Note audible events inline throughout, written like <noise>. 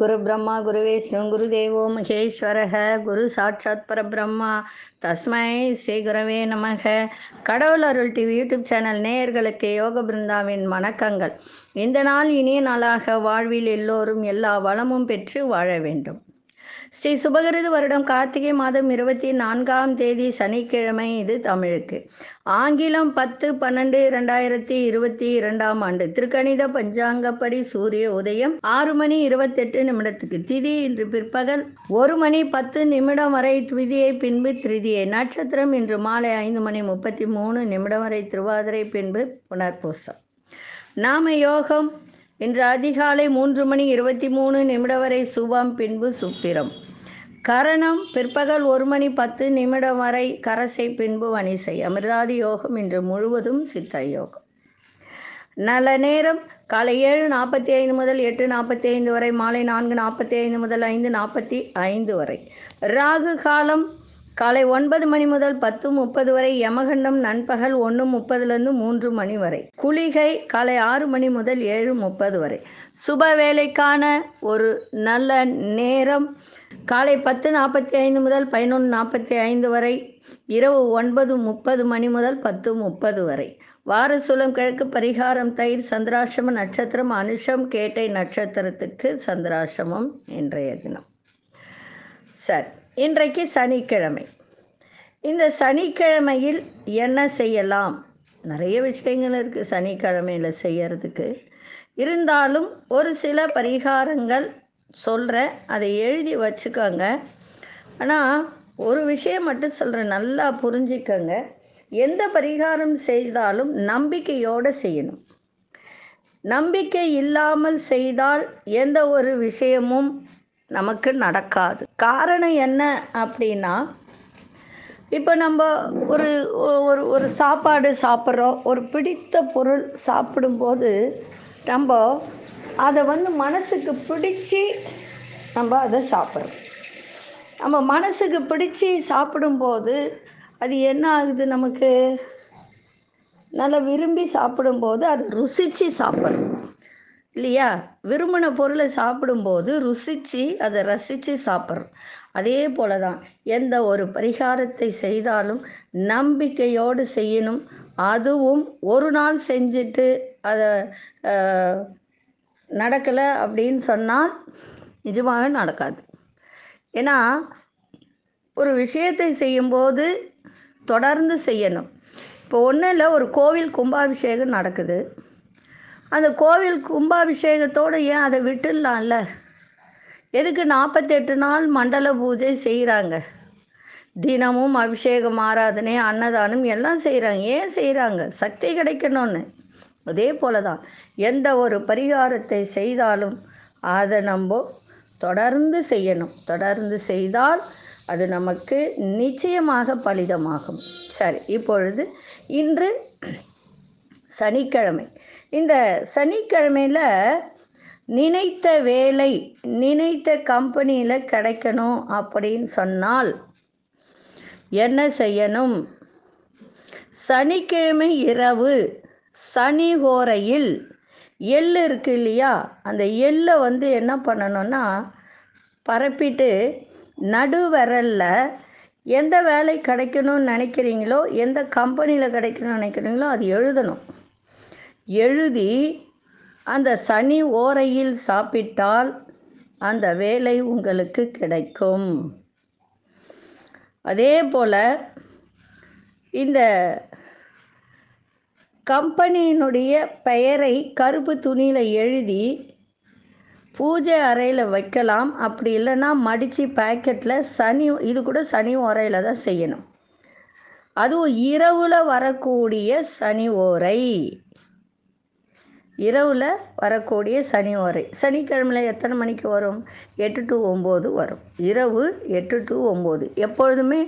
குரு பிரம்மா குரு விஷ்ணு குரு தேவோ மகேஸ்வரக குரு சாட்சாத் பரபிரம்மா தஸ்மை ஸ்ரீ குரவே நமக கடவுள் அருள் டிவி யூடியூப் சேனல் நேயர்களுக்கு யோக பிருந்தாவின் வணக்கங்கள் இந்த நாள் இனிய நாளாக வாழ்வில் எல்லோரும் எல்லா வளமும் பெற்று வாழ வேண்டும் ஸ்ரீ சுபகிருது வருடம் கார்த்திகை மாதம் இருபத்தி நான்காம் தேதி சனிக்கிழமை இது தமிழுக்கு ஆங்கிலம் பத்து பன்னெண்டு இரண்டாயிரத்தி இருபத்தி இரண்டாம் ஆண்டு திருக்கணித பஞ்சாங்கப்படி சூரிய உதயம் ஆறு மணி இருபத்தெட்டு நிமிடத்துக்கு திதி இன்று பிற்பகல் ஒரு மணி பத்து நிமிடம் வரை துதியை பின்பு திருதியை நட்சத்திரம் இன்று மாலை ஐந்து மணி முப்பத்தி மூணு நிமிடம் வரை திருவாதிரை பின்பு புனர்பூசம் நாம யோகம் இன்று அதிகாலை மூன்று மணி இருபத்தி மூணு நிமிடம் வரை சுபம் பின்பு சுப்பிரம் கரணம் பிற்பகல் ஒரு மணி பத்து நிமிடம் வரை கரசை பின்பு வனிசை அமிர்தாதி யோகம் இன்று முழுவதும் சித்த யோகம் நல்ல நேரம் காலை ஏழு நாற்பத்தி ஐந்து முதல் எட்டு நாற்பத்தி ஐந்து வரை மாலை நான்கு நாற்பத்தி ஐந்து முதல் ஐந்து நாற்பத்தி ஐந்து வரை ராகு காலம் காலை ஒன்பது மணி முதல் பத்து முப்பது வரை யமகண்டம் நண்பகல் ஒன்று முப்பதுலேருந்து மூன்று மணி வரை குளிகை காலை ஆறு மணி முதல் ஏழு முப்பது வரை சுப வேலைக்கான ஒரு நல்ல நேரம் காலை பத்து நாற்பத்தி ஐந்து முதல் பதினொன்று நாற்பத்தி ஐந்து வரை இரவு ஒன்பது முப்பது மணி முதல் பத்து முப்பது வரை வாரசூலம் கிழக்கு பரிகாரம் தயிர் சந்திராசிரம நட்சத்திரம் அனுஷம் கேட்டை நட்சத்திரத்துக்கு சந்திராசிரமம் இன்றைய தினம் சரி இன்றைக்கு சனிக்கிழமை இந்த சனிக்கிழமையில் என்ன செய்யலாம் நிறைய விஷயங்கள் இருக்குது சனிக்கிழமையில் செய்யறதுக்கு இருந்தாலும் ஒரு சில பரிகாரங்கள் சொல்கிறேன் அதை எழுதி வச்சுக்கோங்க ஆனால் ஒரு விஷயம் மட்டும் சொல்கிறேன் நல்லா புரிஞ்சிக்கங்க எந்த பரிகாரம் செய்தாலும் நம்பிக்கையோடு செய்யணும் நம்பிக்கை இல்லாமல் செய்தால் எந்த ஒரு விஷயமும் நமக்கு நடக்காது காரணம் என்ன அப்படின்னா இப்போ நம்ம ஒரு ஒரு ஒரு சாப்பாடு சாப்பிட்றோம் ஒரு பிடித்த பொருள் சாப்பிடும்போது நம்ம அதை வந்து மனசுக்கு பிடிச்சி நம்ம அதை சாப்பிட்றோம் நம்ம மனசுக்கு பிடிச்சி சாப்பிடும்போது அது என்ன ஆகுது நமக்கு நல்லா விரும்பி சாப்பிடும்போது அது ருசித்து சாப்பிட்றோம் இல்லையா விரும்பின பொருளை சாப்பிடும்போது ருசித்து அதை ரசித்து சாப்பிட்றோம் அதே போல தான் எந்த ஒரு பரிகாரத்தை செய்தாலும் நம்பிக்கையோடு செய்யணும் அதுவும் ஒரு நாள் செஞ்சுட்டு அதை நடக்கலை அப்படின்னு சொன்னால் நிஜமாகவே நடக்காது ஏன்னா ஒரு விஷயத்தை செய்யும்போது தொடர்ந்து செய்யணும் இப்போ ஒன்றும் இல்லை ஒரு கோவில் கும்பாபிஷேகம் நடக்குது அந்த கோவில் கும்பாபிஷேகத்தோடு ஏன் அதை விட்டுடலாம்ல எதுக்கு நாற்பத்தெட்டு நாள் மண்டல பூஜை செய்கிறாங்க தினமும் அபிஷேகம் ஆராதனை அன்னதானம் எல்லாம் செய்கிறாங்க ஏன் செய்கிறாங்க சக்தி கிடைக்கணும்னு அதே போல தான் எந்த ஒரு பரிகாரத்தை செய்தாலும் அதை நம்ம தொடர்ந்து செய்யணும் தொடர்ந்து செய்தால் அது நமக்கு நிச்சயமாக பலிதமாகும் சரி இப்பொழுது இன்று சனிக்கிழமை இந்த சனிக்கிழமையில் நினைத்த வேலை நினைத்த கம்பெனியில் கிடைக்கணும் அப்படின்னு சொன்னால் என்ன செய்யணும் சனிக்கிழமை இரவு சனி ஹோரையில் எள் இருக்குது இல்லையா அந்த எள்ளை வந்து என்ன பண்ணணும்னா பரப்பிட்டு நடுவரலில் எந்த வேலை கிடைக்கணும்னு நினைக்கிறீங்களோ எந்த கம்பெனியில் கிடைக்கணும்னு நினைக்கிறீங்களோ அது எழுதணும் எழுதி அந்த சனி ஓரையில் சாப்பிட்டால் அந்த வேலை உங்களுக்கு கிடைக்கும் அதே போல் இந்த கம்பெனியினுடைய பெயரை கருப்பு துணியில் எழுதி பூஜை அறையில் வைக்கலாம் அப்படி இல்லைன்னா மடித்து பேக்கெட்டில் சனி இது கூட சனி ஓரையில் தான் செய்யணும் அதுவும் இரவில் வரக்கூடிய சனி ஓரை இரவில் வரக்கூடிய சனி வரை சனிக்கிழமையில் எத்தனை மணிக்கு வரும் எட்டு டு ஒம்பது வரும் இரவு எட்டு டு ஒம்பது எப்பொழுதுமே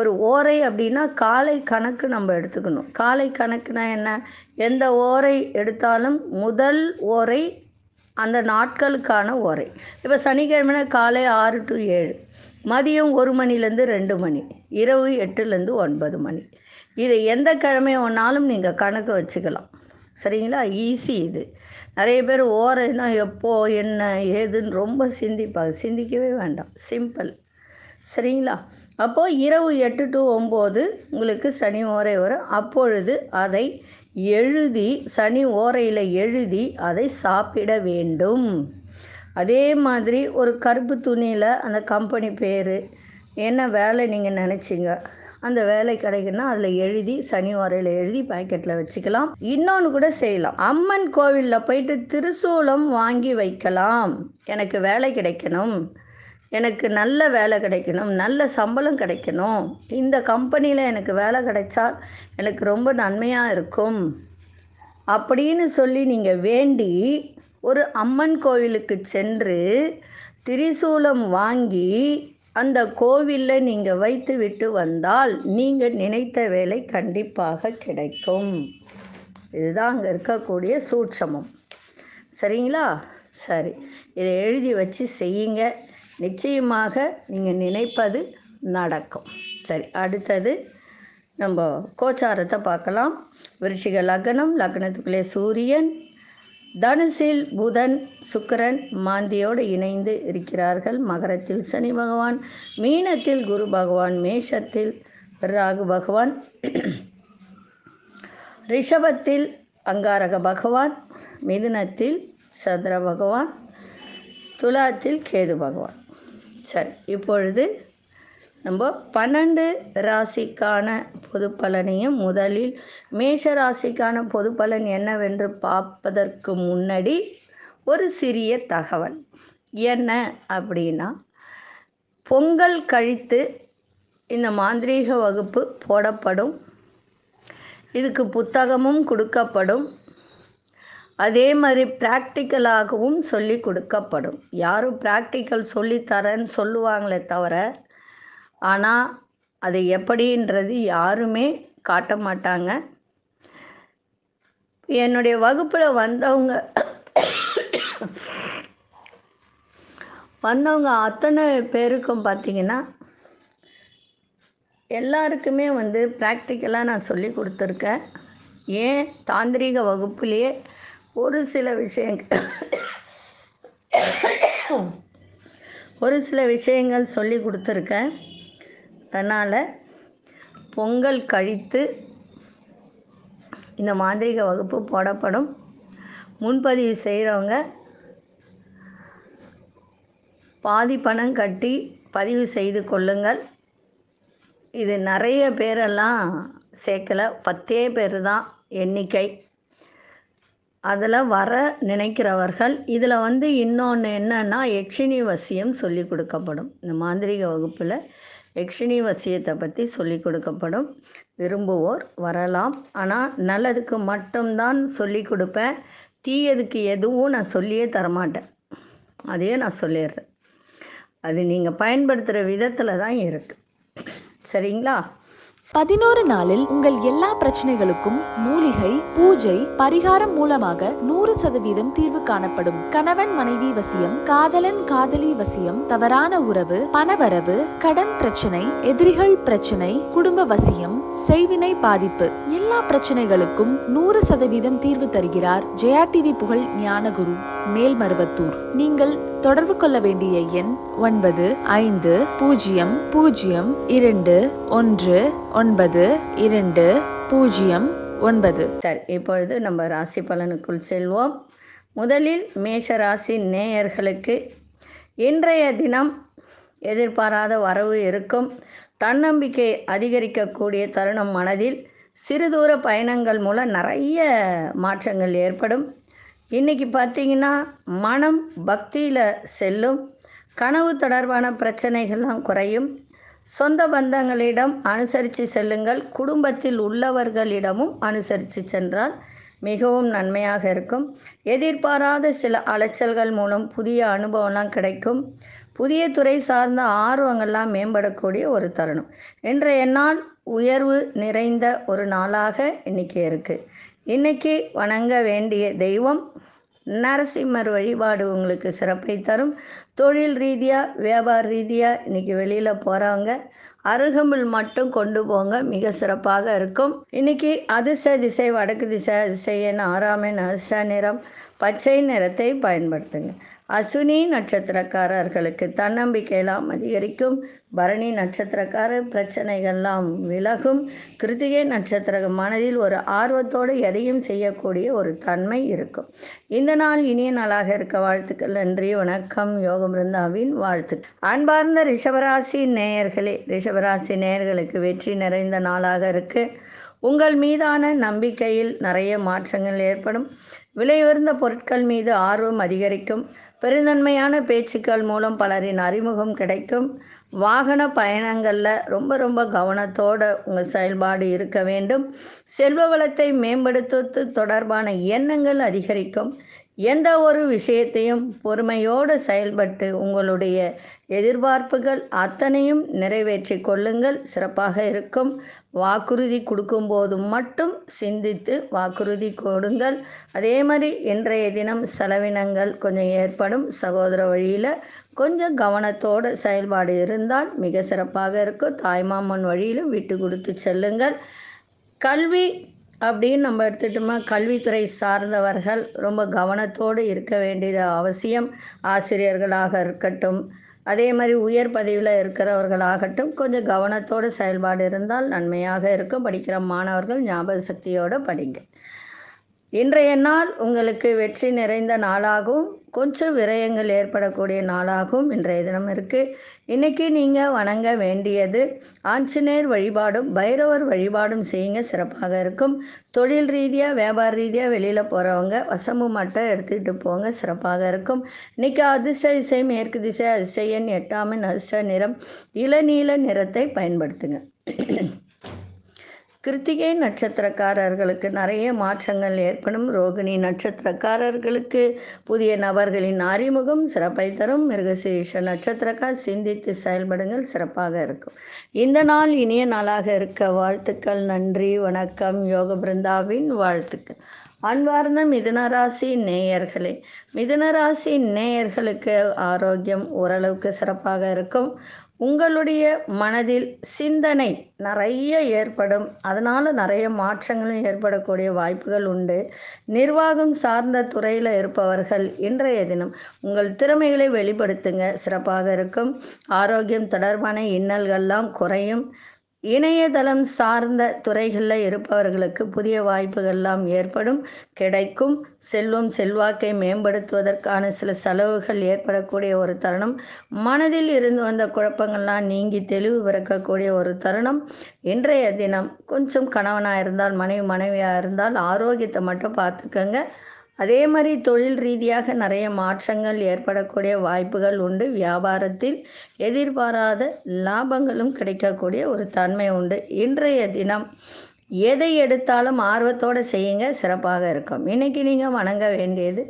ஒரு ஓரை அப்படின்னா காலை கணக்கு நம்ம எடுத்துக்கணும் காலை கணக்குனா என்ன எந்த ஓரை எடுத்தாலும் முதல் ஓரை அந்த நாட்களுக்கான ஓரை இப்போ சனிக்கிழமைனா காலை ஆறு டு ஏழு மதியம் ஒரு மணிலேருந்து ரெண்டு மணி இரவு எட்டுலேருந்து ஒன்பது மணி இதை எந்த கிழமை ஒன்றாலும் நீங்கள் கணக்கு வச்சுக்கலாம் சரிங்களா ஈஸி இது நிறைய பேர் ஓரைன்னா எப்போ என்ன ஏதுன்னு ரொம்ப சிந்திப்பாங்க சிந்திக்கவே வேண்டாம் சிம்பிள் சரிங்களா அப்போது இரவு எட்டு டு ஒம்பது உங்களுக்கு சனி ஓரை வரும் அப்பொழுது அதை எழுதி சனி ஓரையில் எழுதி அதை சாப்பிட வேண்டும் அதே மாதிரி ஒரு கருப்பு துணியில் அந்த கம்பெனி பேர் என்ன வேலை நீங்கள் நினச்சிங்க அந்த வேலை கிடைக்குன்னா அதில் எழுதி சனி வரையில் எழுதி பாக்கெட்டில் வச்சுக்கலாம் இன்னொன்று கூட செய்யலாம் அம்மன் கோவிலில் போயிட்டு திருசூலம் வாங்கி வைக்கலாம் எனக்கு வேலை கிடைக்கணும் எனக்கு நல்ல வேலை கிடைக்கணும் நல்ல சம்பளம் கிடைக்கணும் இந்த கம்பெனியில் எனக்கு வேலை கிடைச்சா எனக்கு ரொம்ப நன்மையாக இருக்கும் அப்படின்னு சொல்லி நீங்கள் வேண்டி ஒரு அம்மன் கோவிலுக்கு சென்று திரிசூலம் வாங்கி அந்த கோவிலில் நீங்கள் வைத்து விட்டு வந்தால் நீங்கள் நினைத்த வேலை கண்டிப்பாக கிடைக்கும் இதுதான் அங்கே இருக்கக்கூடிய சூட்சமம் சரிங்களா சரி இதை எழுதி வச்சு செய்யுங்க நிச்சயமாக நீங்கள் நினைப்பது நடக்கும் சரி அடுத்தது நம்ம கோச்சாரத்தை பார்க்கலாம் விருச்சிக லக்னம் லக்னத்துக்குள்ளே சூரியன் தனுசில் புதன் சுக்கரன் மாந்தியோடு இணைந்து இருக்கிறார்கள் மகரத்தில் சனி பகவான் மீனத்தில் குரு பகவான் மேஷத்தில் ராகு பகவான் ரிஷபத்தில் அங்காரக பகவான் மிதுனத்தில் சந்திர பகவான் துலாத்தில் கேது பகவான் சரி இப்பொழுது நம்ம பன்னெண்டு ராசிக்கான பொது பலனையும் முதலில் மேஷ ராசிக்கான பொது பலன் என்னவென்று பார்ப்பதற்கு முன்னாடி ஒரு சிறிய தகவல் என்ன அப்படின்னா பொங்கல் கழித்து இந்த மாந்திரீக வகுப்பு போடப்படும் இதுக்கு புத்தகமும் கொடுக்கப்படும் அதே மாதிரி ப்ராக்டிக்கலாகவும் சொல்லி கொடுக்கப்படும் யாரும் ப்ராக்டிக்கல் சொல்லித்தரேன்னு சொல்லுவாங்களே தவிர ஆனால் அது எப்படின்றது யாருமே காட்ட மாட்டாங்க என்னுடைய வகுப்பில் வந்தவங்க வந்தவங்க அத்தனை பேருக்கும் பார்த்தீங்கன்னா எல்லாருக்குமே வந்து ப்ராக்டிக்கலாக நான் சொல்லி கொடுத்துருக்கேன் ஏன் தாந்திரிக வகுப்புலேயே ஒரு சில விஷயங்கள் ஒரு சில விஷயங்கள் சொல்லி கொடுத்துருக்கேன் அதனால் பொங்கல் கழித்து இந்த மாந்திரிக வகுப்பு போடப்படும் முன்பதிவு செய்கிறவங்க பாதி பணம் கட்டி பதிவு செய்து கொள்ளுங்கள் இது நிறைய பேரெல்லாம் சேர்க்கலை பத்தே பேர் தான் எண்ணிக்கை அதில் வர நினைக்கிறவர்கள் இதில் வந்து இன்னொன்று என்னென்னா எக்ஷினி வசியம் சொல்லி கொடுக்கப்படும் இந்த மாந்திரிக வகுப்பில் யக்ஷினி வசியத்தை பற்றி சொல்லி கொடுக்கப்படும் விரும்புவோர் வரலாம் ஆனால் நல்லதுக்கு மட்டும்தான் சொல்லி கொடுப்பேன் தீயதுக்கு எதுவும் நான் சொல்லியே தரமாட்டேன் அதையே நான் சொல்லிடுறேன் அது நீங்கள் பயன்படுத்துகிற விதத்தில் தான் இருக்குது சரிங்களா பதினோரு நாளில் உங்கள் எல்லா பிரச்சனைகளுக்கும் மூலிகை பூஜை பரிகாரம் மூலமாக நூறு சதவீதம் தீர்வு காணப்படும் கணவன் மனைவி வசியம் காதலன் காதலி வசியம் தவறான உறவு பணவரவு கடன் பிரச்சனை எதிரிகள் பிரச்சனை குடும்ப வசியம் செய்வினை பாதிப்பு எல்லா பிரச்சனைகளுக்கும் நூறு சதவீதம் தீர்வு தருகிறார் ஜெயா டிவி புகழ் ஞானகுரு மேல்மருவத்தூர் நீங்கள் தொடர்பு கொள்ள வேண்டிய எண் ஒன்பது ஐந்து பூஜ்ஜியம் பூஜ்ஜியம் இரண்டு ஒன்று ஒன்பது இரண்டு பூஜ்ஜியம் ஒன்பது சரி இப்பொழுது நம்ம ராசி பலனுக்குள் செல்வோம் முதலில் மேஷ ராசி நேயர்களுக்கு இன்றைய தினம் எதிர்பாராத வரவு இருக்கும் தன்னம்பிக்கை அதிகரிக்கக்கூடிய தருணம் மனதில் சிறுதூர பயணங்கள் மூலம் நிறைய மாற்றங்கள் ஏற்படும் இன்றைக்கி பார்த்தீங்கன்னா மனம் பக்தியில் செல்லும் கனவு தொடர்பான பிரச்சனைகள்லாம் குறையும் சொந்த பந்தங்களிடம் அனுசரித்து செல்லுங்கள் குடும்பத்தில் உள்ளவர்களிடமும் அனுசரித்து சென்றால் மிகவும் நன்மையாக இருக்கும் எதிர்பாராத சில அலைச்சல்கள் மூலம் புதிய அனுபவம்லாம் கிடைக்கும் புதிய துறை சார்ந்த ஆர்வங்கள்லாம் மேம்படக்கூடிய ஒரு தருணம் இன்றைய நாள் உயர்வு நிறைந்த ஒரு நாளாக இன்றைக்கி இருக்குது இன்னைக்கு வணங்க வேண்டிய தெய்வம் நரசிம்மர் வழிபாடு உங்களுக்கு சிறப்பை தரும் தொழில் ரீதியாக வியாபார ரீதியாக இன்றைக்கி வெளியில் போகிறவங்க அருகம்புல் மட்டும் கொண்டு போங்க மிக சிறப்பாக இருக்கும் இன்றைக்கி அதிர்ச திசை வடக்கு திசை அதிசயன் எண் அதிர்ஷ நிறம் பச்சை நிறத்தை பயன்படுத்துங்க அசுனி நட்சத்திரக்காரர்களுக்கு தன்னம்பிக்கையெல்லாம் அதிகரிக்கும் பரணி நட்சத்திரக்கார பிரச்சனைகள்லாம் விலகும் கிருத்திகை நட்சத்திர மனதில் ஒரு ஆர்வத்தோடு எதையும் செய்யக்கூடிய ஒரு தன்மை இருக்கும் இந்த நாள் இனிய நாளாக இருக்க வாழ்த்துக்கள் நன்றி வணக்கம் யோக பிருந்தாவின் வாழ்த்து அன்பார்ந்த ரிஷபராசி நேயர்களே ரிஷபராசி நேயர்களுக்கு வெற்றி நிறைந்த நாளாக இருக்குது உங்கள் மீதான நம்பிக்கையில் நிறைய மாற்றங்கள் ஏற்படும் விலையுயர்ந்த பொருட்கள் மீது ஆர்வம் அதிகரிக்கும் பெருந்தன்மையான பேச்சுக்கள் மூலம் பலரின் அறிமுகம் கிடைக்கும் வாகன பயணங்களில் ரொம்ப ரொம்ப கவனத்தோடு உங்கள் செயல்பாடு இருக்க வேண்டும் செல்வ வளத்தை மேம்படுத்துவது தொடர்பான எண்ணங்கள் அதிகரிக்கும் எந்த ஒரு விஷயத்தையும் பொறுமையோடு செயல்பட்டு உங்களுடைய எதிர்பார்ப்புகள் அத்தனையும் நிறைவேற்றி கொள்ளுங்கள் சிறப்பாக இருக்கும் வாக்குறுதி கொடுக்கும்போது மட்டும் சிந்தித்து வாக்குறுதி கொடுங்கள் அதே மாதிரி இன்றைய தினம் செலவினங்கள் கொஞ்சம் ஏற்படும் சகோதர வழியில் கொஞ்சம் கவனத்தோடு செயல்பாடு இருந்தால் மிக சிறப்பாக இருக்கும் தாய்மாமன் வழியிலும் விட்டு கொடுத்து செல்லுங்கள் கல்வி அப்படின்னு நம்ம எடுத்துட்டோம்னா கல்வித்துறை சார்ந்தவர்கள் ரொம்ப கவனத்தோடு இருக்க வேண்டியது அவசியம் ஆசிரியர்களாக இருக்கட்டும் அதே மாதிரி உயர் பதவியில் இருக்கிறவர்களாகட்டும் கொஞ்சம் கவனத்தோடு செயல்பாடு இருந்தால் நன்மையாக இருக்கும் படிக்கிற மாணவர்கள் ஞாபக சக்தியோடு படிங்க இன்றைய நாள் உங்களுக்கு வெற்றி நிறைந்த நாளாகவும் கொஞ்சம் விரயங்கள் ஏற்படக்கூடிய நாளாகவும் இன்றைய தினம் இருக்குது இன்றைக்கி நீங்கள் வணங்க வேண்டியது ஆஞ்சநேயர் வழிபாடும் பைரவர் வழிபாடும் செய்யுங்க சிறப்பாக இருக்கும் தொழில் ரீதியாக வியாபார ரீதியாக வெளியில் போகிறவங்க வசம்பு மட்டும் எடுத்துக்கிட்டு போங்க சிறப்பாக இருக்கும் இன்றைக்கி அதிர்ஷ்ட திசை மேற்கு திசை அதிர்ஷ்ட எண் எட்டாமின் அதிர்ஷ்ட நிறம் இளநீல நிறத்தை பயன்படுத்துங்க கிருத்திகை நட்சத்திரக்காரர்களுக்கு நிறைய மாற்றங்கள் ஏற்படும் ரோகிணி நட்சத்திரக்காரர்களுக்கு புதிய நபர்களின் அறிமுகம் சிறப்பை தரும் மிருகசீஷ நட்சத்திரக்கார் சிந்தித்து செயல்படுங்கள் சிறப்பாக இருக்கும் இந்த நாள் இனிய நாளாக இருக்க வாழ்த்துக்கள் நன்றி வணக்கம் யோக பிருந்தாவின் வாழ்த்துக்கள் அன்பார்ந்த மிதுனராசி நேயர்களே மிதுனராசி நேயர்களுக்கு ஆரோக்கியம் ஓரளவுக்கு சிறப்பாக இருக்கும் உங்களுடைய மனதில் சிந்தனை நிறைய ஏற்படும் அதனால் நிறைய மாற்றங்களும் ஏற்படக்கூடிய வாய்ப்புகள் உண்டு நிர்வாகம் சார்ந்த துறையில் இருப்பவர்கள் இன்றைய தினம் உங்கள் திறமைகளை வெளிப்படுத்துங்க சிறப்பாக இருக்கும் ஆரோக்கியம் தொடர்பான இன்னல்கள்லாம் குறையும் இணையதளம் சார்ந்த துறைகளில் இருப்பவர்களுக்கு புதிய வாய்ப்புகள்லாம் ஏற்படும் கிடைக்கும் செல்வம் செல்வாக்கை மேம்படுத்துவதற்கான சில செலவுகள் ஏற்படக்கூடிய ஒரு தருணம் மனதில் இருந்து வந்த குழப்பங்கள்லாம் நீங்கி தெளிவு பிறக்கக்கூடிய ஒரு தருணம் இன்றைய தினம் கொஞ்சம் கணவனாக இருந்தால் மனைவி மனைவியாக இருந்தால் ஆரோக்கியத்தை மட்டும் பார்த்துக்கங்க அதே மாதிரி தொழில் ரீதியாக நிறைய மாற்றங்கள் ஏற்படக்கூடிய வாய்ப்புகள் உண்டு வியாபாரத்தில் எதிர்பாராத லாபங்களும் கிடைக்கக்கூடிய ஒரு தன்மை உண்டு இன்றைய தினம் எதை எடுத்தாலும் ஆர்வத்தோடு செய்யுங்க சிறப்பாக இருக்கும் இன்றைக்கி நீங்கள் வணங்க வேண்டியது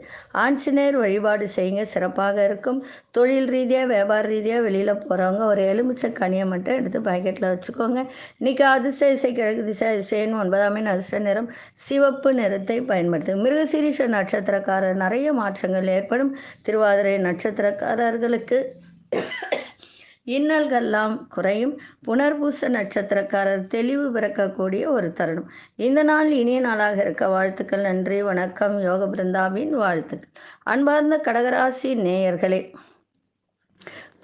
ஆஞ்சநேயர் வழிபாடு செய்யுங்க சிறப்பாக இருக்கும் தொழில் ரீதியாக வியாபார ரீதியாக வெளியில் போகிறவங்க ஒரு எலுமிச்சை கனியை மட்டும் எடுத்து பாக்கெட்டில் வச்சுக்கோங்க இன்றைக்கி அதிர்ஷ்ட இசை கிழக்கு திசை இசைன்னு ஒன்பதாம் அதிர்ஷ்ட நிறம் சிவப்பு நிறத்தை பயன்படுத்து மிருகசீரிஷ நட்சத்திரக்காரர் நிறைய மாற்றங்கள் ஏற்படும் திருவாதிரை நட்சத்திரக்காரர்களுக்கு இன்னல்கள்லாம் குறையும் புனர்பூச நட்சத்திரக்காரர் தெளிவு பிறக்கக்கூடிய ஒரு தருணம் இந்த நாள் இனிய நாளாக இருக்க வாழ்த்துக்கள் நன்றி வணக்கம் யோக பிருந்தாவின் வாழ்த்துக்கள் அன்பார்ந்த கடகராசி நேயர்களே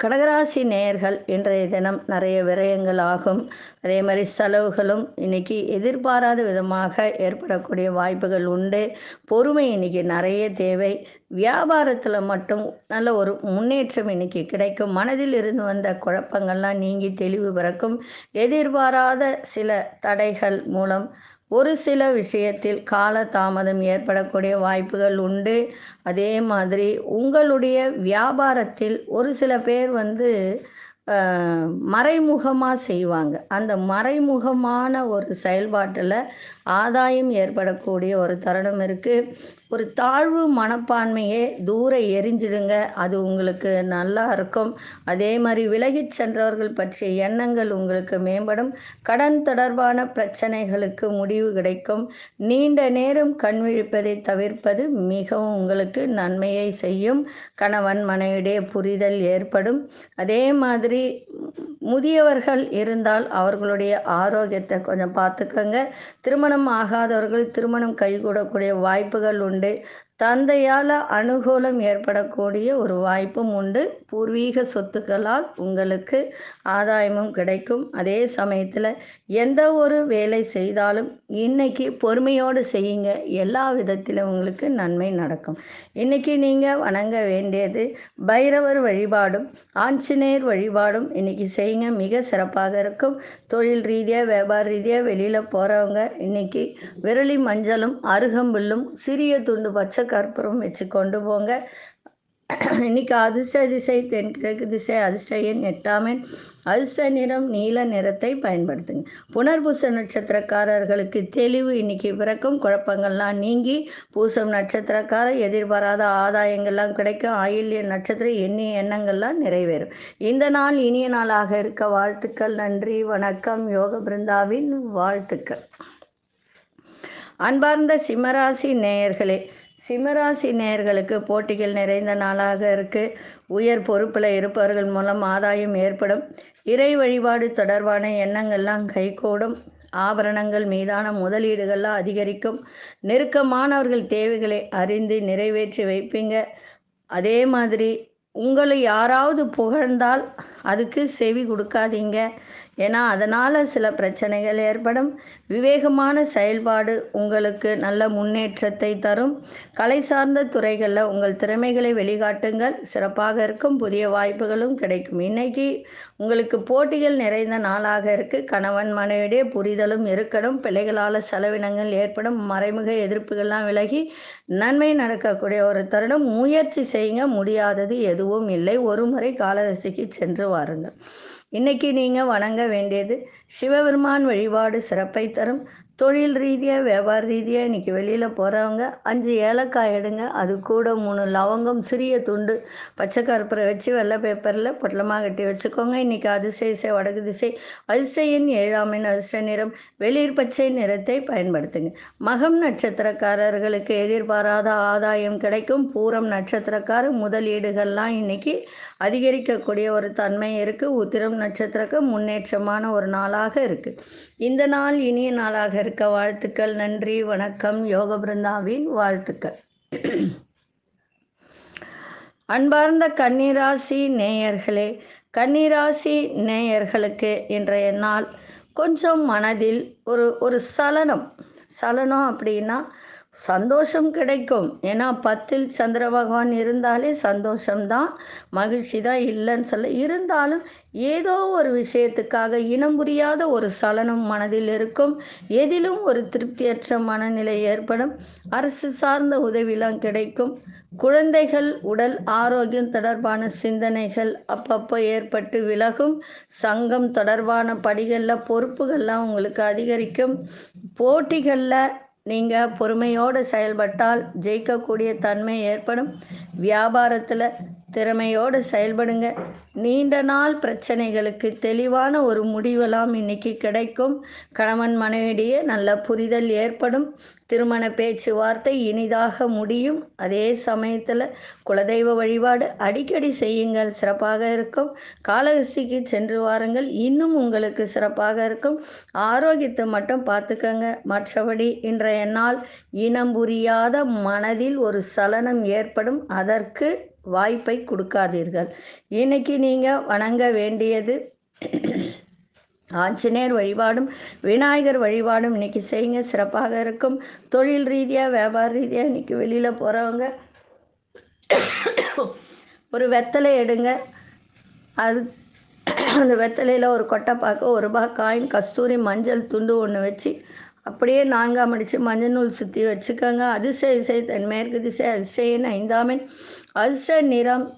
கடகராசி நேர்கள் இன்றைய தினம் நிறைய விரயங்கள் ஆகும் அதே மாதிரி செலவுகளும் இன்னைக்கு எதிர்பாராத விதமாக ஏற்படக்கூடிய வாய்ப்புகள் உண்டு பொறுமை இன்னைக்கு நிறைய தேவை வியாபாரத்தில் மட்டும் நல்ல ஒரு முன்னேற்றம் இன்னைக்கு கிடைக்கும் மனதில் இருந்து வந்த குழப்பங்கள்லாம் நீங்கி தெளிவு பிறக்கும் எதிர்பாராத சில தடைகள் மூலம் ஒரு சில விஷயத்தில் கால தாமதம் ஏற்படக்கூடிய வாய்ப்புகள் உண்டு அதே மாதிரி உங்களுடைய வியாபாரத்தில் ஒரு சில பேர் வந்து மறைமுகமாக செய்வாங்க அந்த மறைமுகமான ஒரு செயல்பாட்டில் ஆதாயம் ஏற்படக்கூடிய ஒரு தருணம் இருக்குது ஒரு தாழ்வு மனப்பான்மையே தூர எரிஞ்சிடுங்க அது உங்களுக்கு நல்லா இருக்கும் அதே மாதிரி விலகிச் சென்றவர்கள் பற்றிய எண்ணங்கள் உங்களுக்கு மேம்படும் கடன் தொடர்பான பிரச்சனைகளுக்கு முடிவு கிடைக்கும் நீண்ட நேரம் கண்விழிப்பதை தவிர்ப்பது மிகவும் உங்களுக்கு நன்மையை செய்யும் கணவன் மனைவிடைய புரிதல் ஏற்படும் அதே மாதிரி முதியவர்கள் இருந்தால் அவர்களுடைய ஆரோக்கியத்தை கொஞ்சம் பார்த்துக்கோங்க திருமணம் திருமணம் ஆகாதவர்கள் திருமணம் கைகூடக்கூடிய வாய்ப்புகள் உண்டு தந்தையால் அனுகூலம் ஏற்படக்கூடிய ஒரு வாய்ப்பும் உண்டு பூர்வீக சொத்துக்களால் உங்களுக்கு ஆதாயமும் கிடைக்கும் அதே சமயத்தில் எந்த ஒரு வேலை செய்தாலும் இன்றைக்கி பொறுமையோடு செய்யுங்க எல்லா விதத்திலும் உங்களுக்கு நன்மை நடக்கும் இன்றைக்கி நீங்கள் வணங்க வேண்டியது பைரவர் வழிபாடும் ஆஞ்சநேயர் வழிபாடும் இன்றைக்கி செய்யுங்க மிக சிறப்பாக இருக்கும் தொழில் ரீதியாக வியாபார ரீதியாக வெளியில் போகிறவங்க இன்றைக்கி விரலி மஞ்சளும் அருகம்புல்லும் சிறிய துண்டு பச்சை கற்பூரம் வச்சு கொண்டு போங்க இன்னைக்கு அதிர்ஷ்ட திசை தென்கிழக்கு திசை அதிர்ஷ்ட எண் அதிர்ஷ்ட நிறம் நீல நிறத்தை பயன்படுத்துங்க புனர்பூச நட்சத்திரக்காரர்களுக்கு தெளிவு இன்னைக்கு பிறக்கும் குழப்பங்கள்லாம் நீங்கி பூசம் நட்சத்திரக்காரர் எதிர்பாராத ஆதாயங்கள்லாம் கிடைக்கும் ஆயில்ய நட்சத்திர எண்ணிய எண்ணங்கள்லாம் நிறைவேறும் இந்த நாள் இனிய நாளாக இருக்க வாழ்த்துக்கள் நன்றி வணக்கம் யோக பிருந்தாவின் வாழ்த்துக்கள் அன்பார்ந்த சிம்மராசி நேயர்களே சிம்மராசி நேர்களுக்கு போட்டிகள் நிறைந்த நாளாக இருக்கு உயர் பொறுப்பில் இருப்பவர்கள் மூலம் ஆதாயம் ஏற்படும் இறை வழிபாடு தொடர்பான எண்ணங்கள்லாம் கைகூடும் ஆபரணங்கள் மீதான முதலீடுகள்லாம் அதிகரிக்கும் நெருக்கமானவர்கள் தேவைகளை அறிந்து நிறைவேற்றி வைப்பீங்க அதே மாதிரி உங்களை யாராவது புகழ்ந்தால் அதுக்கு செவி கொடுக்காதீங்க ஏன்னா அதனால் சில பிரச்சனைகள் ஏற்படும் விவேகமான செயல்பாடு உங்களுக்கு நல்ல முன்னேற்றத்தை தரும் கலை சார்ந்த துறைகளில் உங்கள் திறமைகளை வெளிகாட்டுங்கள் சிறப்பாக இருக்கும் புதிய வாய்ப்புகளும் கிடைக்கும் இன்னைக்கு உங்களுக்கு போட்டிகள் நிறைந்த நாளாக இருக்குது கணவன் மனைவிடைய புரிதலும் இருக்கணும் பிள்ளைகளால் செலவினங்கள் ஏற்படும் மறைமுக எதிர்ப்புகள்லாம் விலகி நன்மை நடக்கக்கூடிய ஒரு தருணம் முயற்சி செய்யுங்க முடியாதது எதுவும் இல்லை ஒரு முறை காலரசிக்கு சென்று வாருங்கள் இன்னைக்கு நீங்கள் வணங்க வேண்டியது சிவபெருமான் வழிபாடு சிறப்பை தரும் தொழில் ரீதியாக வியாபார ரீதியாக இன்றைக்கி வெளியில் போகிறவங்க அஞ்சு ஏலக்காய் எடுங்க அது கூட மூணு லவங்கம் சிறிய துண்டு பச்சை கருப்பரை வச்சு வெள்ளை பேப்பரில் பொட்டலமாக கட்டி வச்சுக்கோங்க இன்றைக்கி அதிர்ஷ்ட இசை வடக்கு திசை அதிர்ஷ்டையின் ஏழாமின் அதிர்ஷ்ட நிறம் வெளிர் பச்சை நிறத்தை பயன்படுத்துங்க மகம் நட்சத்திரக்காரர்களுக்கு எதிர்பாராத ஆதாயம் கிடைக்கும் பூரம் நட்சத்திரக்காரர் முதலீடுகள்லாம் இன்றைக்கி அதிகரிக்கக்கூடிய ஒரு தன்மை இருக்குது உத்திரம் நட்சத்திரக்கு முன்னேற்றமான ஒரு நாளாக இருக்குது இந்த நாள் இனிய நாளாக இருக்க வாழ்த்துக்கள் நன்றி வணக்கம் யோக பிருந்தாவின் வாழ்த்துக்கள் அன்பார்ந்த கன்னிராசி நேயர்களே கன்னிராசி நேயர்களுக்கு இன்றைய நாள் கொஞ்சம் மனதில் ஒரு ஒரு சலனம் சலனம் அப்படின்னா சந்தோஷம் கிடைக்கும் ஏன்னா பத்தில் சந்திர பகவான் இருந்தாலே சந்தோஷம்தான் மகிழ்ச்சி தான் இல்லைன்னு சொல்ல இருந்தாலும் ஏதோ ஒரு விஷயத்துக்காக இனம் புரியாத ஒரு சலனம் மனதில் இருக்கும் எதிலும் ஒரு திருப்தியற்ற மனநிலை ஏற்படும் அரசு சார்ந்த உதவிலாம் கிடைக்கும் குழந்தைகள் உடல் ஆரோக்கியம் தொடர்பான சிந்தனைகள் அப்பப்போ ஏற்பட்டு விலகும் சங்கம் தொடர்பான படிகளில் பொறுப்புகள்லாம் உங்களுக்கு அதிகரிக்கும் போட்டிகளில் நீங்கள் பொறுமையோடு செயல்பட்டால் ஜெயிக்கக்கூடிய தன்மை ஏற்படும் வியாபாரத்தில் திறமையோடு செயல்படுங்க நீண்ட நாள் பிரச்சனைகளுக்கு தெளிவான ஒரு முடிவெல்லாம் இன்னைக்கு கிடைக்கும் கணவன் மனைவிடையே நல்ல புரிதல் ஏற்படும் திருமண பேச்சுவார்த்தை இனிதாக முடியும் அதே சமயத்தில் குலதெய்வ வழிபாடு அடிக்கடி செய்யுங்கள் சிறப்பாக இருக்கும் காலகஸ்திக்கு சென்று வாருங்கள் இன்னும் உங்களுக்கு சிறப்பாக இருக்கும் ஆரோக்கியத்தை மட்டும் பார்த்துக்கங்க மற்றபடி இன்றைய நாள் இனம் புரியாத மனதில் ஒரு சலனம் ஏற்படும் அதற்கு வாய்ப்பை கொடுக்காதீர்கள் இன்னைக்கு நீங்கள் வணங்க வேண்டியது ஆஞ்சநேயர் வழிபாடும் விநாயகர் வழிபாடும் இன்னைக்கு செய்யுங்க சிறப்பாக இருக்கும் தொழில் ரீதியாக வியாபார ரீதியாக இன்றைக்கி வெளியில் போகிறவங்க ஒரு வெத்தலை எடுங்க அது அந்த வெத்தலையில் ஒரு கொட்டைப்பாக்கு ஒரு ரூபா காயின் கஸ்தூரி மஞ்சள் துண்டு ஒன்று வச்சு அப்படியே நான்காம் அடித்து மஞ்சள் நூல் சுற்றி வச்சுக்கோங்க அதிசய இசை தென்மேற்கு திசை அதிசயன் ஐந்தாமின் અલ્સર નિરમ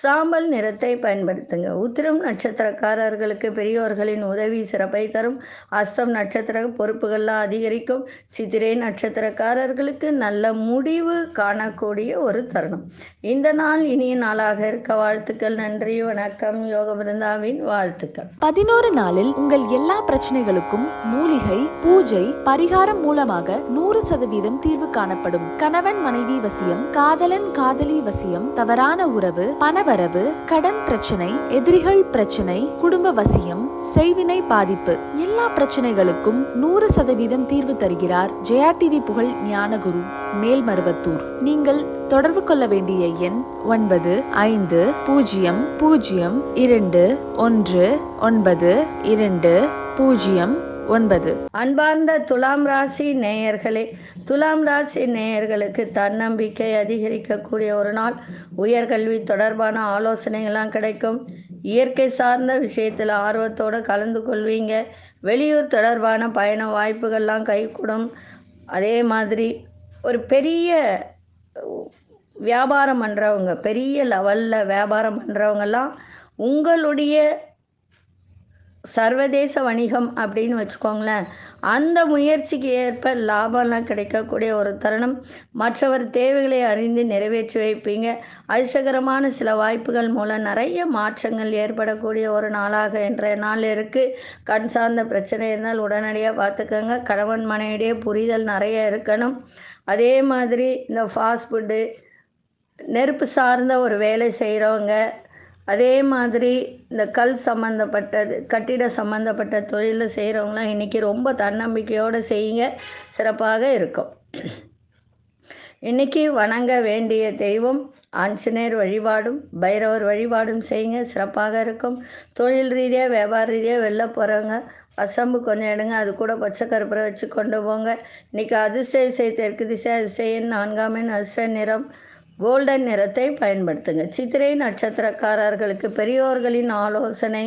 சாம்பல் நிறத்தை பயன்படுத்துங்க உத்திரம் நட்சத்திரக்காரர்களுக்கு பெரியோர்களின் உதவி சிறப்பை தரும் அஸ்தம் நட்சத்திர பொறுப்புகள்லாம் அதிகரிக்கும் சித்திரை நட்சத்திரக்காரர்களுக்கு நல்ல முடிவு காணக்கூடிய ஒரு தருணம் இந்த நாள் இனிய நாளாக இருக்க வாழ்த்துக்கள் நன்றி வணக்கம் யோக பிருந்தாவின் வாழ்த்துக்கள் பதினோரு நாளில் உங்கள் எல்லா பிரச்சனைகளுக்கும் மூலிகை பூஜை பரிகாரம் மூலமாக நூறு சதவீதம் தீர்வு காணப்படும் கணவன் மனைவி வசியம் காதலன் காதலி வசியம் தவறான உறவு பணவரவு கடன் பிரச்சனை எதிரிகள் பிரச்சனை குடும்ப வசியம் செய்வினை பாதிப்பு எல்லா பிரச்சனைகளுக்கும் நூறு சதவீதம் தீர்வு தருகிறார் ஜெயா டிவி புகழ் ஞானகுரு மேல்மருவத்தூர் நீங்கள் தொடர்பு கொள்ள வேண்டிய எண் ஒன்பது ஐந்து பூஜ்ஜியம் பூஜ்ஜியம் இரண்டு ஒன்று ஒன்பது இரண்டு பூஜ்ஜியம் ஒன்பது அன்பார்ந்த துலாம் ராசி நேயர்களே துலாம் ராசி நேயர்களுக்கு தன்னம்பிக்கை அதிகரிக்கக்கூடிய ஒரு நாள் உயர்கல்வி தொடர்பான ஆலோசனைகள்லாம் கிடைக்கும் இயற்கை சார்ந்த விஷயத்தில் ஆர்வத்தோடு கலந்து கொள்வீங்க வெளியூர் தொடர்பான பயண வாய்ப்புகள்லாம் கைகூடும் அதே மாதிரி ஒரு பெரிய வியாபாரம் பண்ணுறவங்க பெரிய லெவலில் வியாபாரம் பண்ணுறவங்கெல்லாம் உங்களுடைய சர்வதேச வணிகம் அப்படின்னு வச்சுக்கோங்களேன் அந்த முயற்சிக்கு ஏற்ப லாபம்லாம் கிடைக்கக்கூடிய ஒரு தருணம் மற்றவர் தேவைகளை அறிந்து நிறைவேற்றி வைப்பீங்க அதிர்ஷ்டகரமான சில வாய்ப்புகள் மூலம் நிறைய மாற்றங்கள் ஏற்படக்கூடிய ஒரு நாளாக என்ற நாள் இருக்குது கண் சார்ந்த பிரச்சனை இருந்தால் உடனடியாக பார்த்துக்கோங்க கணவன் மனையிடையே புரிதல் நிறைய இருக்கணும் அதே மாதிரி இந்த ஃபாஸ்ட் ஃபுட்டு நெருப்பு சார்ந்த ஒரு வேலை செய்கிறவங்க அதே மாதிரி இந்த கல் சம்மந்தப்பட்டது கட்டிட சம்மந்தப்பட்ட தொழிலில் செய்கிறவங்களாம் இன்றைக்கி ரொம்ப தன்னம்பிக்கையோடு செய்யுங்க சிறப்பாக இருக்கும் இன்றைக்கி வணங்க வேண்டிய தெய்வம் ஆஞ்சநேயர் வழிபாடும் பைரவர் வழிபாடும் செய்யுங்க சிறப்பாக இருக்கும் தொழில் ரீதியாக வியாபார ரீதியாக வெளில போகிறவங்க அசம்பு கொஞ்சம் எடுங்க அது கூட பச்சை கருப்பரை வச்சு கொண்டு போங்க இன்றைக்கி அதிர்ஷ்ட இசை தெற்கு திசை அதிசயன் நான்காம் அதிர்ஷ்ட நிறம் கோல்டன் நிறத்தை பயன்படுத்துங்க சித்திரை நட்சத்திரக்காரர்களுக்கு பெரியோர்களின் ஆலோசனை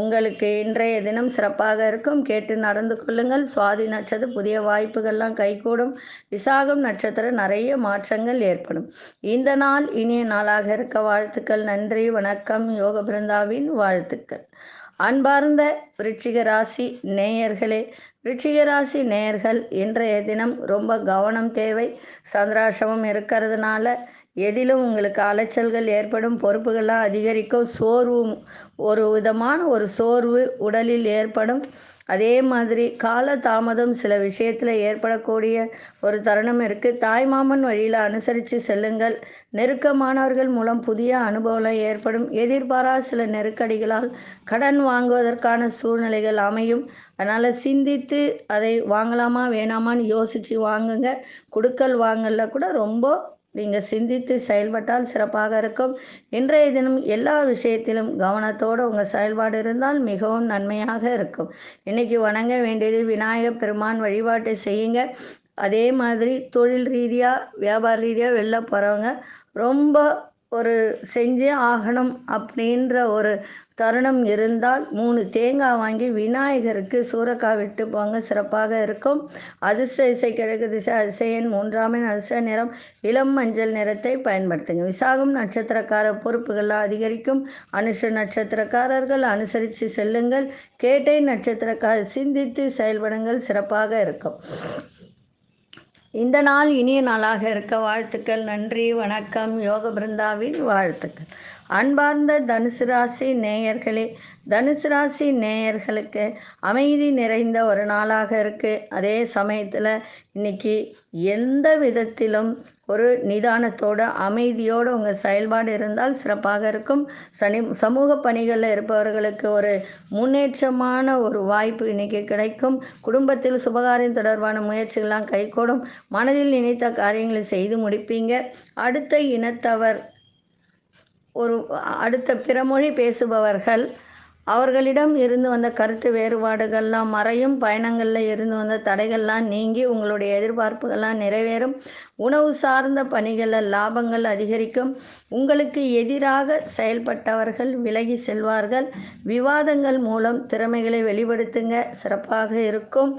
உங்களுக்கு இன்றைய தினம் சிறப்பாக இருக்கும் கேட்டு நடந்து கொள்ளுங்கள் சுவாதி நட்சத்திரம் புதிய வாய்ப்புகள்லாம் கைகூடும் விசாகம் நட்சத்திரம் நிறைய மாற்றங்கள் ஏற்படும் இந்த நாள் இனிய நாளாக இருக்க வாழ்த்துக்கள் நன்றி வணக்கம் யோக பிருந்தாவின் வாழ்த்துக்கள் அன்பார்ந்த விருச்சிக ராசி நேயர்களே ராசி நேயர்கள் இன்றைய தினம் ரொம்ப கவனம் தேவை சந்திராசமம் இருக்கிறதுனால எதிலும் உங்களுக்கு அலைச்சல்கள் ஏற்படும் பொறுப்புகள்லாம் அதிகரிக்கும் சோர்வு ஒரு விதமான ஒரு சோர்வு உடலில் ஏற்படும் அதே மாதிரி கால தாமதம் சில விஷயத்தில் ஏற்படக்கூடிய ஒரு தருணம் இருக்குது தாய்மாமன் வழியில் அனுசரித்து செல்லுங்கள் நெருக்கமானவர்கள் மூலம் புதிய அனுபவம் ஏற்படும் எதிர்பாரா சில நெருக்கடிகளால் கடன் வாங்குவதற்கான சூழ்நிலைகள் அமையும் அதனால் சிந்தித்து அதை வாங்கலாமா வேணாமான்னு யோசித்து வாங்குங்க கொடுக்கல் வாங்கல கூட ரொம்ப நீங்கள் சிந்தித்து செயல்பட்டால் சிறப்பாக இருக்கும் இன்றைய தினம் எல்லா விஷயத்திலும் கவனத்தோடு உங்கள் செயல்பாடு இருந்தால் மிகவும் நன்மையாக இருக்கும் இன்றைக்கி வணங்க வேண்டியது விநாயகர் பெருமான் வழிபாட்டை செய்யுங்க அதே மாதிரி தொழில் ரீதியாக வியாபார ரீதியாக வெளில போகிறவங்க ரொம்ப ஒரு செஞ்சே ஆகணும் அப்படின்ற ஒரு தருணம் இருந்தால் மூணு தேங்காய் வாங்கி விநாயகருக்கு சூறக்காய் விட்டு போங்க சிறப்பாக இருக்கும் அதிர்ஷ்ட இசை கிழக்கு திசை அதிசயன் மூன்றாமின் அதிர்ஷ்ட நிறம் இளம் மஞ்சள் நிறத்தை பயன்படுத்துங்க விசாகம் நட்சத்திரக்கார பொறுப்புகள்லாம் அதிகரிக்கும் அனுஷ நட்சத்திரக்காரர்கள் அனுசரித்து செல்லுங்கள் கேட்டை நட்சத்திரக்கார சிந்தித்து செயல்படுங்கள் சிறப்பாக இருக்கும் இந்த நாள் இனிய நாளாக இருக்க வாழ்த்துக்கள் நன்றி வணக்கம் யோக பிருந்தாவின் வாழ்த்துக்கள் அன்பார்ந்த தனுசு ராசி நேயர்களே தனுசு ராசி நேயர்களுக்கு அமைதி நிறைந்த ஒரு நாளாக இருக்குது அதே சமயத்தில் இன்னைக்கு எந்த விதத்திலும் ஒரு நிதானத்தோட அமைதியோடு உங்கள் செயல்பாடு இருந்தால் சிறப்பாக இருக்கும் சனி சமூக பணிகளில் இருப்பவர்களுக்கு ஒரு முன்னேற்றமான ஒரு வாய்ப்பு இன்றைக்கி கிடைக்கும் குடும்பத்தில் சுபகாரியம் தொடர்பான முயற்சிகள்லாம் கைகூடும் மனதில் நினைத்த காரியங்களை செய்து முடிப்பீங்க அடுத்த இனத்தவர் ஒரு அடுத்த பிறமொழி பேசுபவர்கள் அவர்களிடம் இருந்து வந்த கருத்து வேறுபாடுகள்லாம் மறையும் பயணங்களில் இருந்து வந்த தடைகள்லாம் நீங்கி உங்களுடைய எதிர்பார்ப்புகள்லாம் நிறைவேறும் உணவு சார்ந்த பணிகளில் லாபங்கள் அதிகரிக்கும் உங்களுக்கு எதிராக செயல்பட்டவர்கள் விலகி செல்வார்கள் விவாதங்கள் மூலம் திறமைகளை வெளிப்படுத்துங்க சிறப்பாக இருக்கும்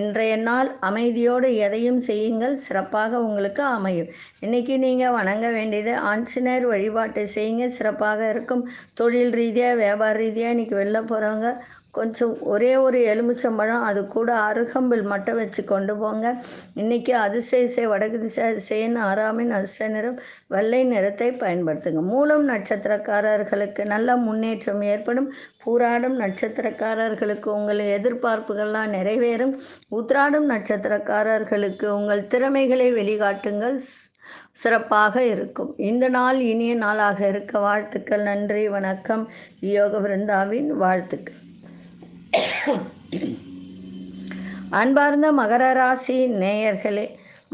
இன்றைய நாள் அமைதியோடு எதையும் செய்யுங்கள் சிறப்பாக உங்களுக்கு அமையும் இன்றைக்கி நீங்கள் வணங்க வேண்டியது ஆஞ்சநேயர் வழிபாட்டை செய்யுங்க சிறப்பாக இருக்கும் தொழில் ரீதியாக வியாபார ரீதியாக இன்றைக்கி வேலைக்கு வெளில போகிறவங்க கொஞ்சம் ஒரே ஒரு எலுமிச்சம்பழம் அது கூட அருகம்பில் மட்டும் வச்சு கொண்டு போங்க இன்றைக்கி அதிசய செய் வடக்கு திசை அதிசயன் ஆறாமின் அதிர்ஷ்ட நிறம் வெள்ளை நிறத்தை பயன்படுத்துங்க மூலம் நட்சத்திரக்காரர்களுக்கு நல்ல முன்னேற்றம் ஏற்படும் பூராடும் நட்சத்திரக்காரர்களுக்கு உங்கள் எதிர்பார்ப்புகள்லாம் நிறைவேறும் உத்ராடும் நட்சத்திரக்காரர்களுக்கு உங்கள் திறமைகளை வெளிக்காட்டுங்கள் சிறப்பாக இருக்கும் இந்த நாள் இனிய நாளாக இருக்க வாழ்த்துக்கள் நன்றி வணக்கம் யோக விருந்தாவின் வாழ்த்துக்கள் அன்பார்ந்த மகர ராசி நேயர்களே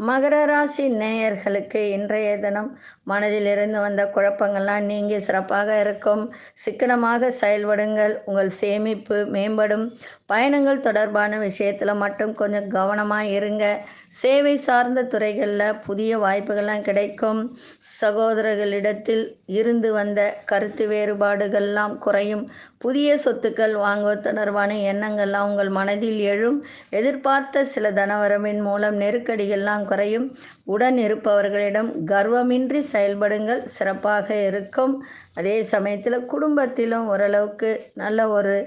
மகர ராசி நேயர்களுக்கு இன்றைய தினம் மனதிலிருந்து வந்த குழப்பங்கள்லாம் நீங்கி சிறப்பாக இருக்கும் சிக்கனமாக செயல்படுங்கள் உங்கள் சேமிப்பு மேம்படும் பயணங்கள் தொடர்பான விஷயத்தில் மட்டும் கொஞ்சம் கவனமாக இருங்க சேவை சார்ந்த துறைகளில் புதிய வாய்ப்புகள்லாம் கிடைக்கும் சகோதரர்களிடத்தில் இருந்து வந்த கருத்து வேறுபாடுகள்லாம் குறையும் புதிய சொத்துக்கள் வாங்க தொடர்பான எண்ணங்கள்லாம் உங்கள் மனதில் எழும் எதிர்பார்த்த சில தனவரவின் மூலம் நெருக்கடிகள்லாம் குறையும் உடன் இருப்பவர்களிடம் கர்வமின்றி செயல்படுங்கள் சிறப்பாக இருக்கும் அதே சமயத்தில் குடும்பத்திலும் ஓரளவுக்கு நல்ல ஒரு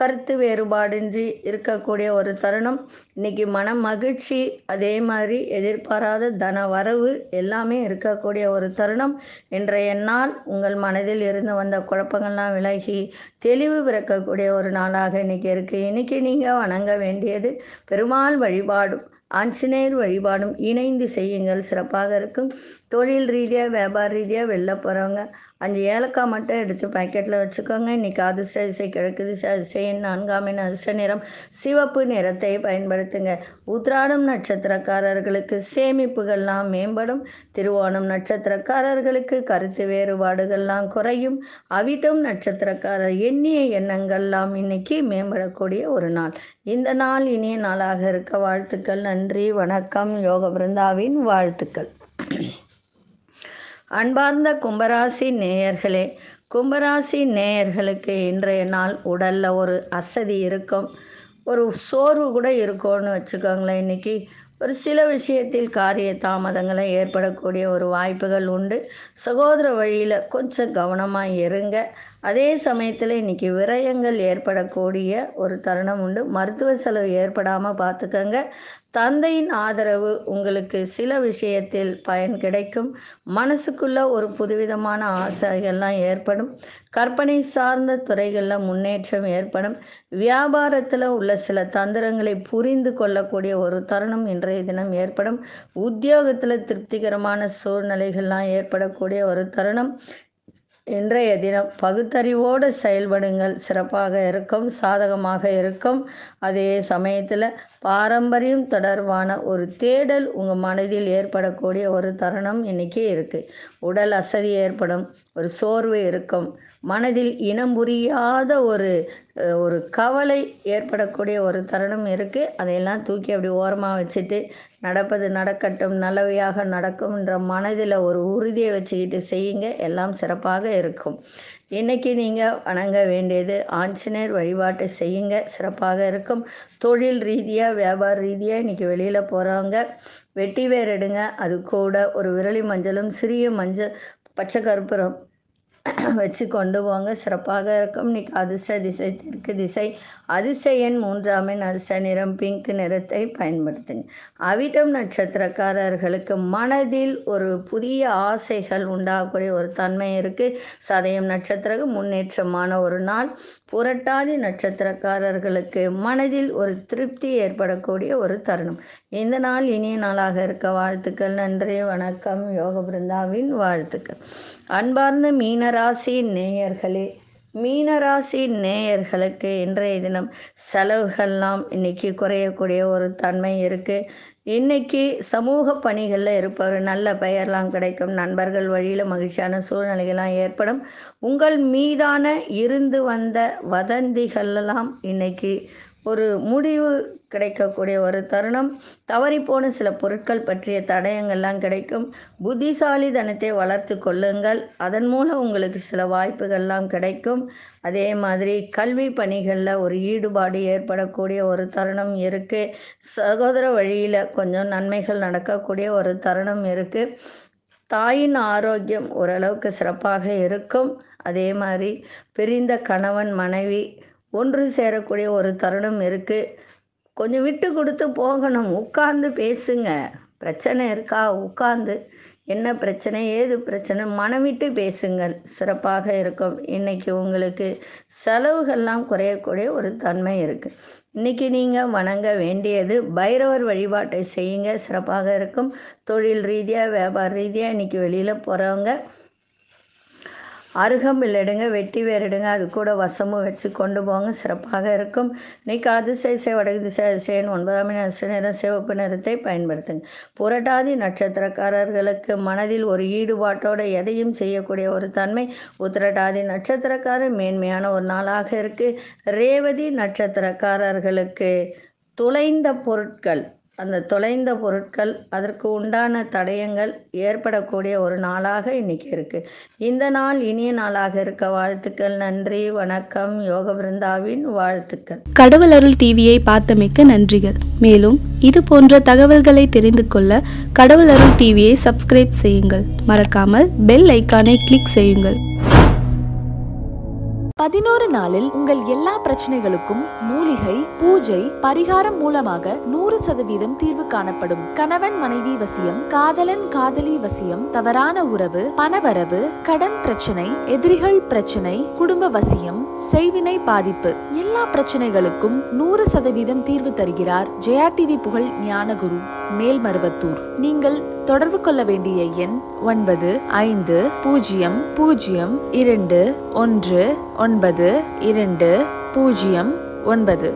கருத்து வேறுபாடின்றி இருக்கக்கூடிய ஒரு தருணம் இன்னைக்கு மன மகிழ்ச்சி அதே மாதிரி எதிர்பாராத தன வரவு எல்லாமே இருக்கக்கூடிய ஒரு தருணம் இன்றைய நாள் உங்கள் மனதில் இருந்து வந்த குழப்பங்கள்லாம் விலகி தெளிவு பிறக்கக்கூடிய ஒரு நாளாக இன்றைக்கி இருக்குது இன்னைக்கு நீங்கள் வணங்க வேண்டியது பெருமாள் வழிபாடும் ஆஞ்சநேயர் வழிபாடும் இணைந்து செய்யுங்கள் சிறப்பாக இருக்கும் தொழில் ரீதியாக வியாபார ரீதியாக வெளில போகிறவங்க அஞ்சு ஏலக்காய் மட்டும் எடுத்து பாக்கெட்டில் வச்சுக்கோங்க இன்றைக்கி அதிர்ஷ்ட திசை கிழக்கு திசை அதிர்ஷ்டையின் நான்காமின் அதிர்ஷ்ட நிறம் சிவப்பு நிறத்தை பயன்படுத்துங்க உத்ராடம் நட்சத்திரக்காரர்களுக்கு சேமிப்புகள்லாம் மேம்படும் திருவோணம் நட்சத்திரக்காரர்களுக்கு கருத்து வேறுபாடுகள்லாம் குறையும் அவிதம் நட்சத்திரக்காரர் எண்ணிய எண்ணங்கள்லாம் இன்னைக்கு மேம்படக்கூடிய ஒரு நாள் இந்த நாள் இனிய நாளாக இருக்க வாழ்த்துக்கள் நன்றி வணக்கம் யோக பிருந்தாவின் வாழ்த்துக்கள் அன்பார்ந்த கும்பராசி நேயர்களே கும்பராசி நேயர்களுக்கு இன்றைய நாள் உடலில் ஒரு அசதி இருக்கும் ஒரு சோர்வு கூட இருக்கும்னு வச்சுக்கோங்களேன் இன்றைக்கி ஒரு சில விஷயத்தில் காரிய தாமதங்களை ஏற்படக்கூடிய ஒரு வாய்ப்புகள் உண்டு சகோதர வழியில் கொஞ்சம் கவனமாக இருங்க அதே சமயத்தில் இன்றைக்கி விரயங்கள் ஏற்படக்கூடிய ஒரு தருணம் உண்டு மருத்துவ செலவு ஏற்படாமல் பார்த்துக்கங்க தந்தையின் ஆதரவு உங்களுக்கு சில விஷயத்தில் பயன் கிடைக்கும் மனசுக்குள்ள ஒரு புதுவிதமான ஆசைகள்லாம் ஏற்படும் கற்பனை சார்ந்த துறைகளில் முன்னேற்றம் ஏற்படும் வியாபாரத்தில் உள்ள சில தந்திரங்களை புரிந்து கொள்ளக்கூடிய ஒரு தருணம் இன்றைய தினம் ஏற்படும் உத்தியோகத்தில் திருப்திகரமான சூழ்நிலைகள்லாம் ஏற்படக்கூடிய ஒரு தருணம் இன்றைய தினம் பகுத்தறிவோடு செயல்படுங்கள் சிறப்பாக இருக்கும் சாதகமாக இருக்கும் அதே சமயத்தில் பாரம்பரியம் தொடர்பான ஒரு தேடல் உங்கள் மனதில் ஏற்படக்கூடிய ஒரு தருணம் இன்றைக்கி இருக்குது உடல் அசதி ஏற்படும் ஒரு சோர்வு இருக்கும் மனதில் இனம் புரியாத ஒரு ஒரு கவலை ஏற்படக்கூடிய ஒரு தருணம் இருக்குது அதையெல்லாம் தூக்கி அப்படி ஓரமாக வச்சுட்டு நடப்பது நடக்கட்டும் நல்லவையாக நடக்கும்ன்ற மனதில் ஒரு உறுதியை வச்சுக்கிட்டு செய்யுங்க எல்லாம் சிறப்பாக இருக்கும் இன்றைக்கி நீங்கள் வணங்க வேண்டியது ஆஞ்சநேயர் வழிபாட்டை செய்யுங்க சிறப்பாக இருக்கும் தொழில் ரீதியாக வியாபார ரீதியாக இன்றைக்கி வெளியில் போகிறவங்க வெட்டி வேர் எடுங்க அது கூட ஒரு விரலி மஞ்சளும் சிறிய மஞ்சள் பச்சை கருப்புறம் <clears throat> வச்சு கொண்டு போங்க சிறப்பாக இருக்கும் இன்னைக்கு அதிர்ஷ்ட திசை தெற்கு திசை மூன்றாம் எண் அதிர்ஷ்ட நிறம் பிங்க் நிறத்தை பயன்படுத்துங்க அவிட்டம் நட்சத்திரக்காரர்களுக்கு மனதில் ஒரு புதிய ஆசைகள் உண்டாகக்கூடிய ஒரு தன்மை இருக்குது சதயம் நட்சத்திரக்கு முன்னேற்றமான ஒரு நாள் புரட்டாதி நட்சத்திரக்காரர்களுக்கு மனதில் ஒரு திருப்தி ஏற்படக்கூடிய ஒரு தருணம் இந்த நாள் இனிய நாளாக இருக்க வாழ்த்துக்கள் நன்றி வணக்கம் யோக பிருந்தாவின் வாழ்த்துக்கள் அன்பார்ந்த மீனராசி நேயர்களே மீனராசி நேயர்களுக்கு இன்றைய தினம் செலவுகள்லாம் இன்றைக்கி குறையக்கூடிய ஒரு தன்மை இருக்குது இன்னைக்கு சமூக பணிகளில் இருப்பவர் நல்ல பெயர்லாம் கிடைக்கும் நண்பர்கள் வழியில் மகிழ்ச்சியான சூழ்நிலைகள்லாம் ஏற்படும் உங்கள் மீதான இருந்து வந்த வதந்திகளெல்லாம் இன்னைக்கு ஒரு முடிவு கிடைக்கக்கூடிய ஒரு தருணம் தவறிப்போன சில பொருட்கள் பற்றிய தடயங்கள்லாம் கிடைக்கும் புத்திசாலி தனத்தை வளர்த்து கொள்ளுங்கள் அதன் மூலம் உங்களுக்கு சில வாய்ப்புகள்லாம் கிடைக்கும் அதே மாதிரி கல்வி பணிகளில் ஒரு ஈடுபாடு ஏற்படக்கூடிய ஒரு தருணம் இருக்குது சகோதர வழியில் கொஞ்சம் நன்மைகள் நடக்கக்கூடிய ஒரு தருணம் இருக்குது தாயின் ஆரோக்கியம் ஓரளவுக்கு சிறப்பாக இருக்கும் அதே மாதிரி பிரிந்த கணவன் மனைவி ஒன்று சேரக்கூடிய ஒரு தருணம் இருக்குது கொஞ்சம் விட்டு கொடுத்து போகணும் உட்கார்ந்து பேசுங்க பிரச்சனை இருக்கா உட்கார்ந்து என்ன பிரச்சனை ஏது பிரச்சனை விட்டு பேசுங்கள் சிறப்பாக இருக்கும் இன்றைக்கி உங்களுக்கு செலவுகள்லாம் குறையக்கூடிய ஒரு தன்மை இருக்குது இன்றைக்கி நீங்கள் வணங்க வேண்டியது பைரவர் வழிபாட்டை செய்யுங்க சிறப்பாக இருக்கும் தொழில் ரீதியாக வியாபார ரீதியாக இன்றைக்கி வெளியில் போகிறவங்க அருகம் எடுங்க வெட்டி வேறிடுங்க அது கூட வசமும் வச்சு கொண்டு போங்க சிறப்பாக இருக்கும் இன்றைக்கி அதிசய சே வடகு திசை அதிசயன் ஒன்பதாம் நிறம் சிவப்பு நிறத்தை பயன்படுத்துங்க புரட்டாதி நட்சத்திரக்காரர்களுக்கு மனதில் ஒரு ஈடுபாட்டோடு எதையும் செய்யக்கூடிய ஒரு தன்மை உத்திரட்டாதி நட்சத்திரக்காரர் மேன்மையான ஒரு நாளாக இருக்குது ரேவதி நட்சத்திரக்காரர்களுக்கு துளைந்த பொருட்கள் அந்த தொலைந்த பொருட்கள் அதற்கு உண்டான தடயங்கள் ஏற்படக்கூடிய ஒரு நாளாக இன்னைக்கு இருக்குது இந்த நாள் இனிய நாளாக இருக்க வாழ்த்துக்கள் நன்றி வணக்கம் யோக பிருந்தாவின் வாழ்த்துக்கள் கடவுள் அருள் டிவியை பார்த்தமைக்க நன்றிகள் மேலும் இது போன்ற தகவல்களை தெரிந்து கொள்ள கடவுள் அருள் டிவியை சப்ஸ்கிரைப் செய்யுங்கள் மறக்காமல் பெல் ஐக்கானை கிளிக் செய்யுங்கள் பதினோரு நாளில் உங்கள் எல்லா பிரச்சனைகளுக்கும் மூலிகை பூஜை பரிகாரம் மூலமாக நூறு சதவீதம் தீர்வு காணப்படும் கணவன் மனைவி வசியம் காதலன் காதலி வசியம் தவறான உறவு பணவரவு கடன் பிரச்சனை எதிரிகள் பிரச்சனை குடும்ப வசியம் செய்வினை பாதிப்பு எல்லா பிரச்சனைகளுக்கும் நூறு சதவீதம் தீர்வு தருகிறார் ஜெயா டிவி புகழ் ஞானகுரு மேல்மருவத்தூர் நீங்கள் தொடர்பு கொள்ள வேண்டிய எண் ஒன்பது ஐந்து பூஜ்ஜியம் பூஜ்ஜியம் இரண்டு ஒன்று ஒன்பது இரண்டு பூஜ்ஜியம் ஒன்பது